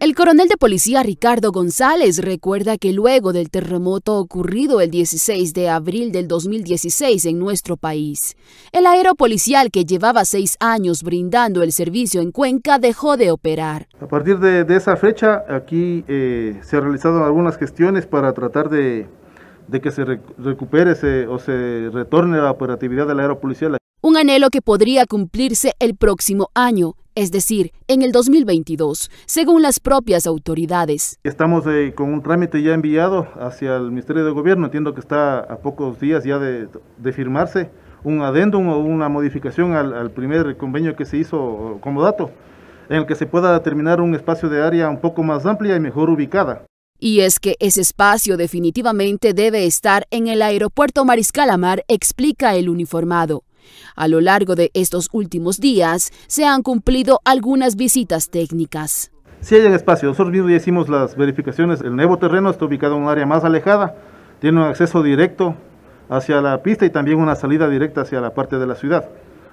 El coronel de policía Ricardo González recuerda que luego del terremoto ocurrido el 16 de abril del 2016 en nuestro país, el aeropolicial que llevaba seis años brindando el servicio en Cuenca dejó de operar. A partir de, esa fecha, aquí eh, se han realizado algunas gestiones para tratar de, que se recupere o se retorne la operatividad del aeropolicial un anhelo que podría cumplirse el próximo año, es decir, en el 2022, según las propias autoridades. Estamos eh, con un trámite ya enviado hacia el Ministerio de Gobierno, entiendo que está a pocos días ya de, firmarse un adendum o una modificación al, primer convenio que se hizo como dato, en el que se pueda determinar un espacio de área un poco más amplia y mejor ubicada. Y es que ese espacio definitivamente debe estar en el aeropuerto Mariscal Amar, explica el uniformado. A lo largo de estos últimos días se han cumplido algunas visitas técnicas. Si hay espacio, nosotros mismos ya hicimos las verificaciones. El nuevo terreno está ubicado en un área más alejada, tiene un acceso directo hacia la pista y también una salida directa hacia la parte de la ciudad,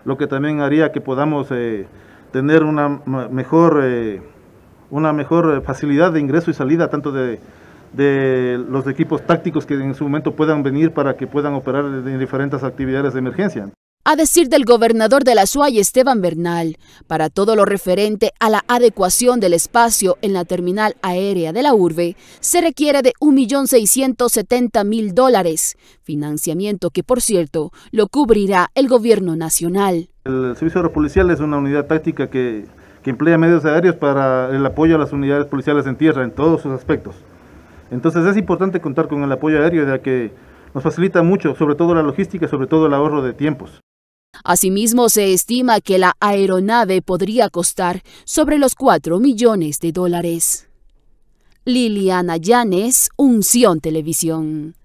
lo que también haría que podamos eh, tener una mejor, eh, una mejor facilidad de ingreso y salida tanto de los equipos tácticos que en su momento puedan venir para que puedan operar en diferentes actividades de emergencia. A decir del gobernador de la SUAY, Esteban Bernal, para todo lo referente a la adecuación del espacio en la terminal aérea de la urbe, se requiere de 1.670.000 dólares, financiamiento que, por cierto, lo cubrirá el gobierno nacional. El Servicio Aeropolicial es una unidad táctica que, que emplea medios aéreos para el apoyo a las unidades policiales en tierra en todos sus aspectos. Entonces es importante contar con el apoyo aéreo, ya que nos facilita mucho, sobre todo la logística, sobre todo el ahorro de tiempos. Asimismo, se estima que la aeronave podría costar sobre los 4 millones de dólares. Liliana Llanes, Unción Televisión.